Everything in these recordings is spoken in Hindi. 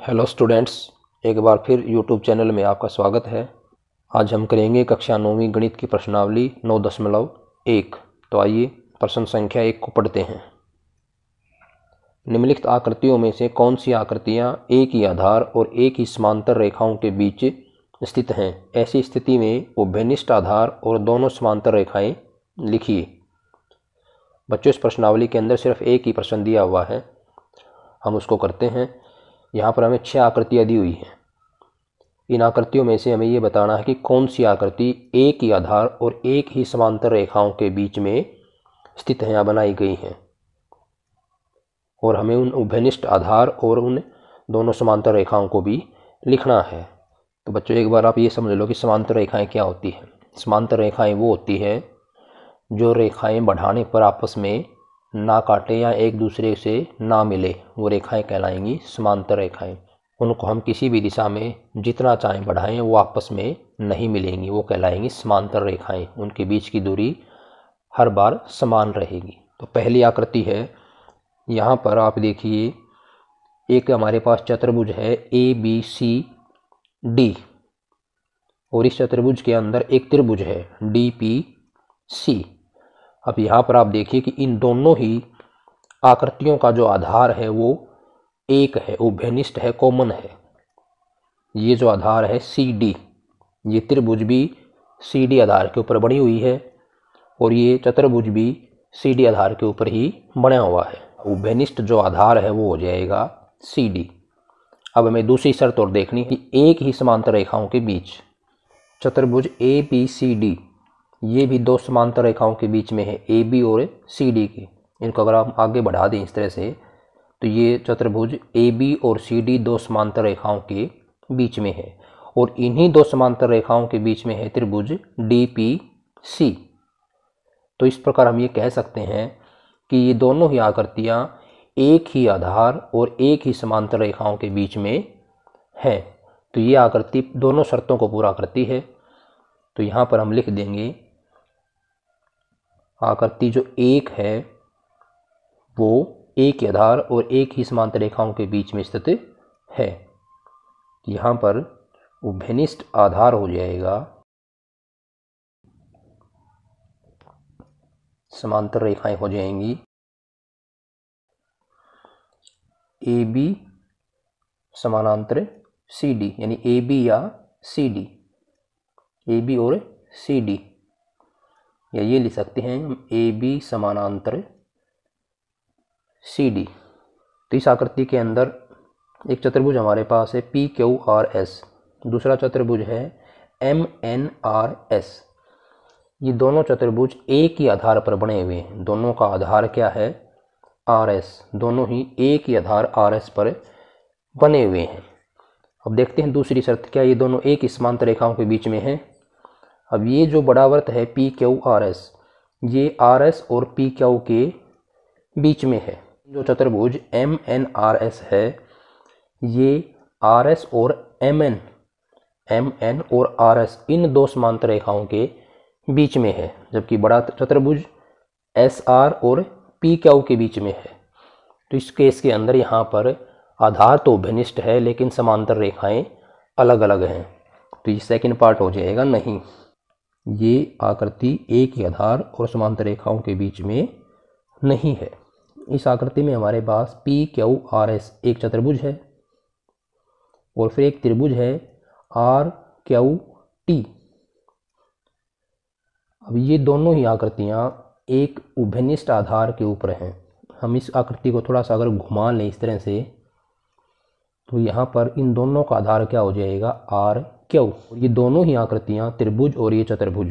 हेलो स्टूडेंट्स एक बार फिर यूट्यूब चैनल में आपका स्वागत है आज हम करेंगे कक्षा नौवीं गणित की प्रश्नावली नौ दशमलव एक तो आइए प्रश्न संख्या एक को पढ़ते हैं निम्नलिखित आकृतियों में से कौन सी आकृतियाँ एक ही आधार और एक ही समांतर रेखाओं के बीच स्थित हैं ऐसी स्थिति में वो उभयनिष्ठ आधार और दोनों समांतर रेखाएँ लिखिए बच्चों इस प्रश्नावली के अंदर सिर्फ एक ही प्रश्न दिया हुआ है हम उसको करते हैं यहाँ पर हमें छः आकृतियाँ दी हुई हैं इन आकृतियों में से हमें ये बताना है कि कौन सी आकृति एक ही आधार और एक ही समांतर रेखाओं के बीच में स्थित हैं या बनाई गई हैं और हमें उन उभयनिष्ठ आधार और उन दोनों समांतर रेखाओं को भी लिखना है तो बच्चों एक बार आप ये समझ लो कि समांतर रेखाएं क्या होती हैं समांतर रेखाएं वो होती हैं जो रेखाएं बढ़ाने पर आपस में ना काटे या एक दूसरे से ना मिले वो रेखाएं कहलाएंगी समांतर रेखाएं उनको हम किसी भी दिशा में जितना चाहें बढ़ाएं वो आपस में नहीं मिलेंगी वो कहलाएंगी समांतर रेखाएं उनके बीच की दूरी हर बार समान रहेगी तो पहली आकृति है यहाँ पर आप देखिए एक हमारे पास चतुर्भुज है ए बी सी डी और इस चतुर्भुज के अंदर एक त्रिभुज है डी पी सी अब यहाँ पर आप देखिए कि इन दोनों ही आकृतियों का जो आधार है वो एक है वो भेनिस्ट है कॉमन है ये जो आधार है सी डी ये त्रिभुज भी सी डी आधार के ऊपर बनी हुई है और ये चतुर्भुज भी सी डी आधार के ऊपर ही बना हुआ है वो भेनिस्ट जो आधार है वो हो जाएगा सी डी अब हमें दूसरी शर्त और देखनी कि एक ही समांतर रेखाओं के बीच चतुर्भुज ए बी सी डी ये भी दो समांतर रेखाओं के बीच में है ए बी और सी डी की इनको अगर आप आगे बढ़ा दें इस तरह से तो ये चतुर्भुज ए बी और सी डी दो समांतर रेखाओं के बीच में है और इन्हीं दो समांतर रेखाओं के बीच में है त्रिभुज डी पी सी तो इस प्रकार हम ये कह सकते हैं कि ये दोनों ही आकृतियाँ एक ही आधार और एक ही समांतर रेखाओं के बीच में हैं तो ये आकृति दोनों शर्तों को पूरा करती है तो यहाँ पर हम लिख देंगे आकृति जो एक है वो एक आधार और एक ही समांतर रेखाओं के बीच में स्थित है यहाँ पर उभ्यनिष्ठ आधार हो जाएगा समांतर रेखाएं हो जाएंगी ए बी समानांतर सी डी यानी ए बी या सी डी ए बी और सी डी या ये लिख सकते हैं हम ए बी समानांतर सी डी तो इस आकृति के अंदर एक चतुर्भुज हमारे पास है पी क्यू आर एस दूसरा चतुर्भुज है एम एन आर एस ये दोनों चतुर्भुज ए के आधार पर बने हुए हैं दोनों का आधार क्या है आर एस दोनों ही ए के आधार आर एस पर बने हुए हैं अब देखते हैं दूसरी शर्त क्या ये दोनों एक समांतर रेखाओं के बीच में हैं अब ये जो बड़ा वर्त है पी क्यू आर एस ये आर एस और पी क्यू के बीच में है जो चतुर्भुज एम एन आर एस है ये आर एस और एम एन एम एन और आर एस इन दो समांतर रेखाओं के बीच में है जबकि बड़ा चतुर्भुज एस आर और पी क्यू के बीच में है तो इस केस के अंदर यहाँ पर आधार तो भिनिष्ट है लेकिन समांतर रेखाएं अलग अलग हैं तो ये सेकंड पार्ट हो जाएगा नहीं ये आकृति एक ही आधार और समांतर रेखाओं के बीच में नहीं है इस आकृति में हमारे पास पी क्यू आर एस एक चतुर्भुज है और फिर एक त्रिभुज है आर क्यू टी अब ये दोनों ही आकृतियाँ एक उभयनिष्ठ आधार के ऊपर हैं हम इस आकृति को थोड़ा सा अगर घुमा लें इस तरह से तो यहाँ पर इन दोनों का आधार क्या हो जाएगा आर क्यू और ये दोनों ही आकृतियाँ त्रिभुज और ये चतुर्भुज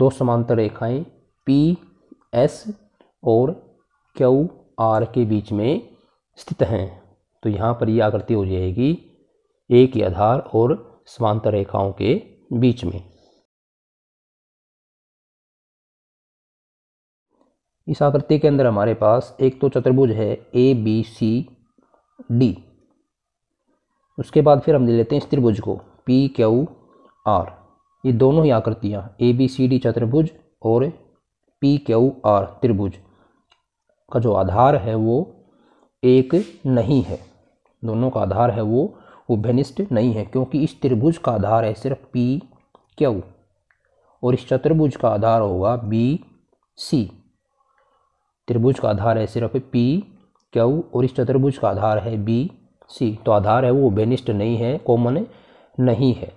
दो समांतर रेखाएं पी एस और क्यू आर के बीच में स्थित हैं तो यहाँ पर ये आकृति हो जाएगी एक के आधार और समांतर रेखाओं के बीच में इस आकृति के अंदर हमारे पास एक तो चतुर्भुज है ए बी सी डी उसके बाद फिर हम ले लेते हैं इस त्रिभुज को पी क्यू आर ये दोनों ही आकृतियाँ ए बी सी डी चतुर्भुज और पी क्यू आर त्रिभुज का जो आधार है वो एक नहीं है दोनों का आधार है वो उभ्यनिष्ठ नहीं है क्योंकि इस त्रिभुज का आधार है सिर्फ पी क्यू और इस चतुर्भुज का आधार होगा बी सी त्रिभुज का आधार है सिर्फ पी क्यू और इस चतुर्भुज का आधार है बी सी तो आधार है वो बेनिस्ट नहीं है कॉमन नहीं है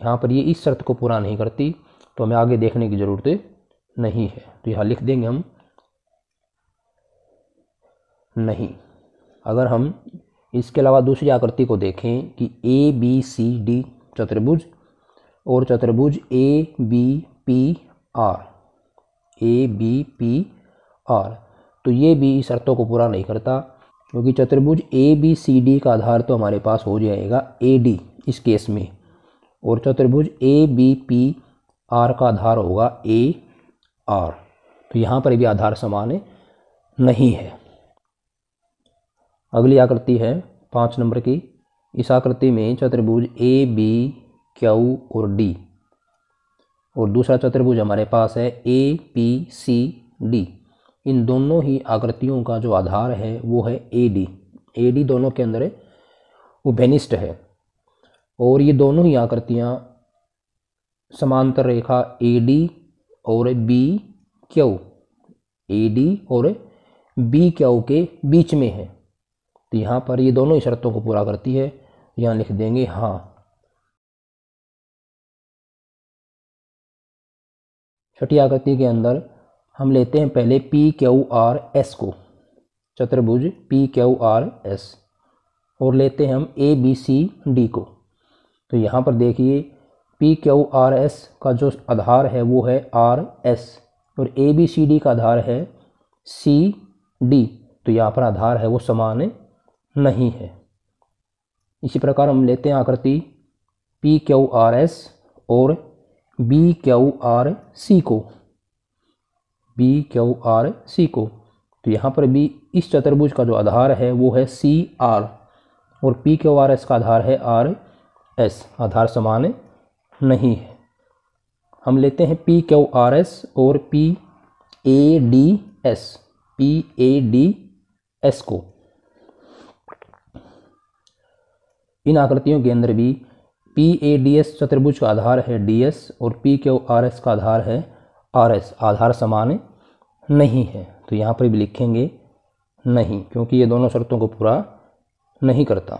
यहाँ पर ये इस शर्त को पूरा नहीं करती तो हमें आगे देखने की ज़रूरत नहीं है तो यहाँ लिख देंगे हम नहीं अगर हम इसके अलावा दूसरी आकृति को देखें कि ए बी सी डी चतुर्भुज और चतुर्भुज A B P R A B P R तो ये भी शर्तों को पूरा नहीं करता क्योंकि चतुर्भुज ए बी सी डी का आधार तो हमारे पास हो जाएगा ए डी इस केस में और चतुर्भुज ए बी पी आर का आधार होगा ए आर तो यहाँ पर भी आधार समान नहीं है अगली आकृति है पाँच नंबर की इस आकृति में चतुर्भुज ए बी क्यू और डी और दूसरा चतुर्भुज हमारे पास है ए पी सी डी इन दोनों ही आकृतियों का जो आधार है वो है ए डी ए डी दोनों के अंदर है वो बेनिस्ट है और ये दोनों ही आकृतियाँ समांतर रेखा ए डी और बी क्यू ए डी और बी क्यू के बीच में है तो यहाँ पर ये दोनों ही शर्तों को पूरा करती है यहाँ लिख देंगे हाँ छठी आकृति के अंदर हम लेते हैं पहले पी क्यू आर एस को चतुर्भुज पी क्यू आर एस और लेते हैं हम ए बी सी डी को तो यहाँ पर देखिए पी क्यू आर एस का जो आधार है वो है आर एस और ए बी सी डी का आधार है सी डी तो यहाँ पर आधार है वो समान नहीं है इसी प्रकार हम लेते हैं आकृति पी क्यू आर एस और बी क्यू आर सी को बी क्यू आर सी को तो यहाँ पर भी इस चतुर्भुज का जो आधार है वो है सी आर और पी क्यू आर एस का आधार है आर एस आधार समान नहीं है हम लेते हैं पी क्यू आर एस और P A D S P A D S को इन आकृतियों के अंदर भी पी ए डी एस चतुर्भुज का आधार है डी एस और पी क्यू आर एस का आधार है आर एस आधार समान नहीं है तो यहाँ पर भी लिखेंगे नहीं क्योंकि ये दोनों शर्तों को पूरा नहीं करता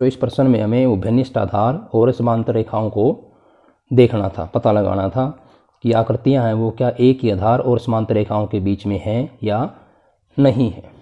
तो इस प्रश्न में हमें उभयनिष्ठ आधार और समांतर रेखाओं को देखना था पता लगाना था कि आकृतियाँ हैं वो क्या एक ही आधार और समांतर रेखाओं के बीच में हैं या नहीं है